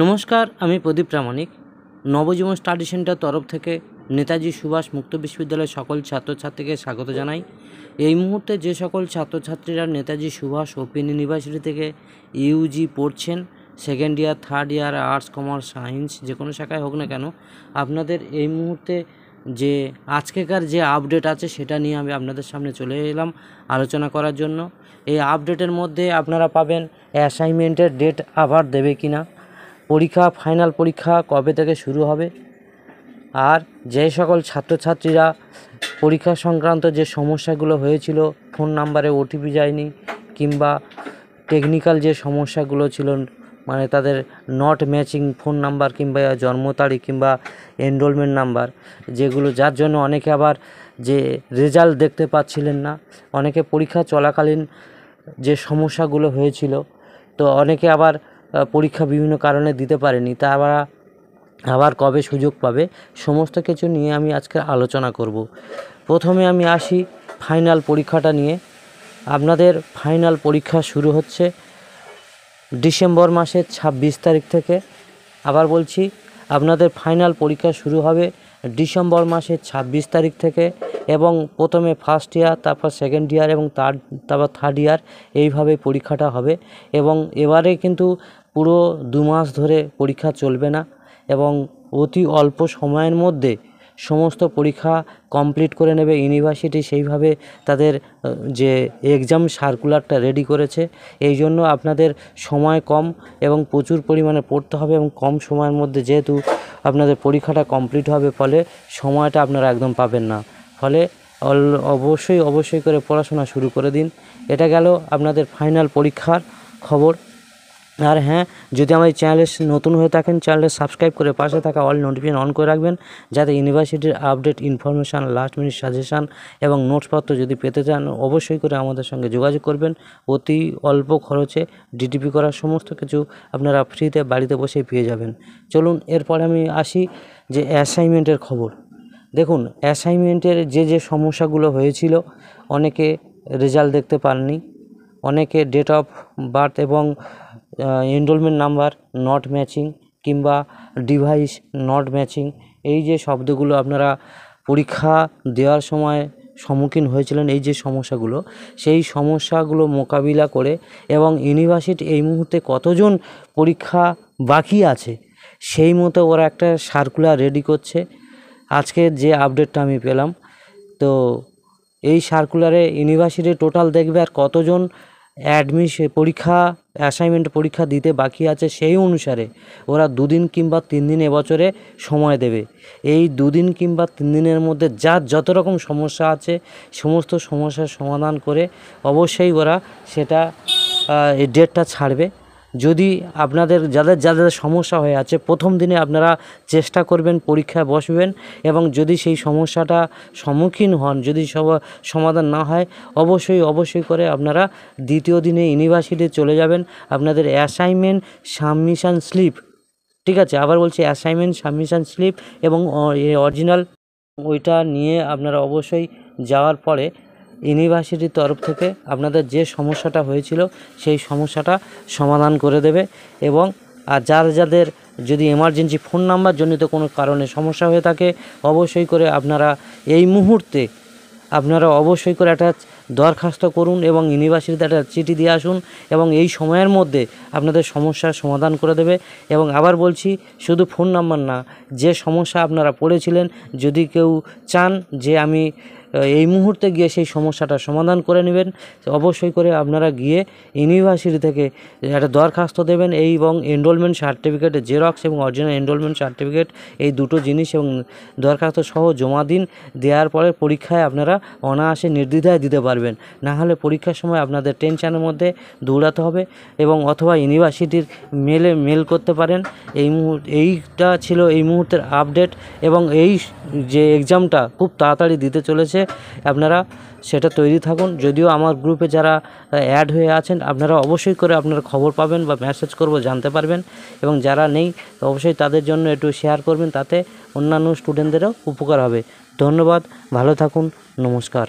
নমস্কার আমি প্রদীপ প্রামাণিক নবজীবন study centre তরফ থেকে নেতাজি সুভাষ মুক্ত বিশ্ববিদ্যালয়ের সকল ছাত্রছাত্রীকে স্বাগত জানাই এই মুহূর্তে যে সকল ছাত্রছাত্রীরা নেতাজি সুভাষ ওপেন ইউনিভার্সিটি থেকে ইউজি পড়ছেন second year third year arts commerce science যে কোনো শাখায় হোক না কেন আপনাদের এই মুহূর্তে যে আজকেকার যে আপডেট আছে সেটা নিয়ে আমি আপনাদের সামনে চলে এলাম আলোচনা করার জন্য এই আপডেটের মধ্যে আপনারা পাবেন অ্যাসাইনমেন্টের ডেট আবার দেবে কি না পরীক্ষা ফাইনাল পরীক্ষা কবে থেকে শুরু হবে আর যে সকল ছাত্রছাত্রীরা পরীক্ষা সংক্রান্ত যে সমস্যাগুলো হয়েছিল ফোন নাম্বারে ওটিপি যায়নি কিংবা টেকনিক্যাল যে সমস্যাগুলো ছিল মানে তাদের নট ম্যাচিং ফোন নাম্বার কিংবা জন্ম তারিখ কিংবা এনরোলমেন্ট নাম্বার যেগুলো যার জন্য অনেকে আবার যে রেজাল্ট দেখতে পাচ্ছিলেন না অনেকে পরীক্ষা চলাকালীন যে সমস্যাগুলো হয়েছিল তো অনেকে আবার পরীক্ষা বিভিন্ন কারণে দিতে পারেনি তারা আবার কবে সুযোগ পাবে সমস্ত কিছু নিয়ে আমি আজকে আলোচনা করব প্রথমে আমি আসি ফাইনাল পরীক্ষাটা নিয়ে আপনাদের ফাইনাল পরীক্ষা শুরু হচ্ছে ডিসেম্বর মাসের ২৬ তারিখ থেকে আবার বলছি আপনাদের ফাইনাল পরীক্ষা শুরু হবে ডিসেম্বর মাসের ২৬ তারিখ থেকে এবং প্রথমে ফার্স্ট ইয়ার তারপর সেকেন্ড ইয়ার এবং তার তারপর থার্ড ইয়ার এইভাবে পরীক্ষাটা হবে এবং এবারে কিন্তু পুরো দু মাস ধরে পরীক্ষা চলবে না এবং অতি অল্প সময়ের মধ্যে সমস্ত পরীক্ষা কমপ্লিট করে নেবে ইউনিভার্সিটি সেইভাবে তাদের যে এক্সাম সার্কুলারটা রেডি করেছে এই জন্য আপনাদের সময় কম এবং প্রচুর পরিমাণে পড়তে হবে এবং কম সময়ের মধ্যে যেহেতু আপনাদের পরীক্ষাটা কমপ্লিট হবে ফলে সময়টা আপনারা একদম পাবেন না ফলে অবশ্যই অবশ্যই করে পড়াশোনা শুরু করে দিন এটা গেল আপনাদের ফাইনাল পরীক্ষার খবর আর হ্যাঁ যদি আমার চ্যানেলে নতুন হয়ে থাকেন চ্যানেলে সাবস্ক্রাইব করে পাশে থাকা অল নোটিফিকেশন অন করে রাখবেন যাতে ইউনিভার্সিটির update information last minute suggestion এবং নোটসপত্র যদি পেতে চান অবশ্যই করে আমাদের সঙ্গে যোগাযোগ করবেন অতি অল্প খরচে ডিটিপি করার সমস্ত কিছু আপনারা ফ্রিতে বাড়িতে বসেই পেয়ে যাবেন চলুন এরপরে আমি আসি যে অ্যাসাইনমেন্টের খবর দেখুন অ্যাসাইনমেন্টের যে যে সমস্যাগুলো হয়েছিল অনেকে রেজাল্ট দেখতে পাননি অনেকে ডেট অফ বার্থ এবং এনরোলমেন্ট নাম্বার নট ম্যাচিং কিংবা ডিভাইস নট ম্যাচিং এই যে শব্দগুলো আপনারা পরীক্ষা দেওয়ার সময় সম্মুখীন হয়েছিলেন এই যে সমস্যাগুলো সেই সমস্যাগুলো মোকাবিলা করে এবং ইউনিভার্সিটি এই মুহূর্তে কতজন পরীক্ষা বাকি আছে সেই মতো ওরা একটা সার্কুলার রেডি করছে আজকে যে আপডেটটা আমি পেলাম তো এই সার্কুলারে ইউনিভার্সিটি টোটাল দেখবে আর কতজন অ্যাডমিশন পরীক্ষা অ্যাসাইনমেন্ট পরীক্ষা দিতে বাকি আছে সেই অনুসারে ওরা দুদিন কিংবা তিন দিন এবছরে সময় দেবে এই দুদিন কিংবা তিন দিনের মধ্যে যার যত রকম সমস্যা আছে সমস্ত সমস্যার সমাধান করে অবশ্যই ওরা সেটা ডেটটা ছাড়বে যদি আপনাদের যাদের যাদের সমস্যা হয়ে আছে প্রথম দিনে আপনারা চেষ্টা করবেন পরীক্ষায় বসবেন এবং যদি সেই সমস্যাটা সম্মুখীন হন যদি সব সমাধান না হয় অবশ্যই অবশ্যই করে আপনারা দ্বিতীয় দিনে ইউনিভার্সিটি চলে যাবেন আপনাদের অ্যাসাইনমেন্ট সাবমিশন স্লিপ ঠিক আছে আবার বলছি অ্যাসাইনমেন্ট সাবমিশন স্লিপ এবং অরিজিনাল ওইটা নিয়ে আপনারা অবশ্যই যাওয়ার পরে ইউনিভার্সিটির তরফ থেকে আপনাদের যে সমস্যাটা হয়েছিল সেই সমস্যাটা সমাধান করে দেবে এবং আর যার যাদের যদি এমার্জেন্সি ফোন নাম্বার জনিত কোনো কারণে সমস্যা হয়ে থাকে অবশ্যই করে আপনারা এই মুহূর্তে আপনারা অবশ্যই করে একটা দরখাস্ত করুন এবং ইউনিভার্সিটিতে একটা চিঠি দিয়ে আসুন এবং এই সময়ের মধ্যে আপনাদের সমস্যার সমাধান করে দেবে এবং আবার বলছি শুধু ফোন নাম্বার না যে সমস্যা আপনারা পড়েছিলেন যদি কেউ চান যে আমি এই মুহূর্তে গিয়ে সেই সমস্যাটা সমাধান করে নেবেন অবশ্যই করে আপনারা গিয়ে ইউনিভার্সিটি থেকে একটা দরখাস্ত দেবেন এই এবং এনরোলমেন্ট সার্টিফিকেটের জেরক্স এবং অরিজিনাল এনরোলমেন্ট সার্টিফিকেট এই দুটো জিনিস এবং দরখাস্ত সহ জমা দিন দেওয়ার পরে পরীক্ষায় আপনারা অনায়াসে নির্দ্বিধায় দিতে পারবেন না হলে পরীক্ষার সময় আপনাদের টেনশানের মধ্যে দৌড়াতে হবে এবং অথবা ইউনিভার্সিটির মেলে মেল করতে পারেন এই মুহূর্ত এইটা ছিল এই মুহূর্তের আপডেট এবং এই যে এক্সামটা খুব তাড়াতাড়ি দিতে চলেছে আছে আপনারা সেটা তৈরি থাকুন যদিও আমার গ্রুপে যারা অ্যাড হয়ে আছেন আপনারা অবশ্যই করে আপনারা খবর পাবেন বা মেসেজ করব জানতে পারবেন এবং যারা নেই অবশ্যই তাদের জন্য একটু শেয়ার করবেন তাতে অন্যান্য স্টুডেন্টদেরও উপকার হবে ধন্যবাদ ভালো থাকুন নমস্কার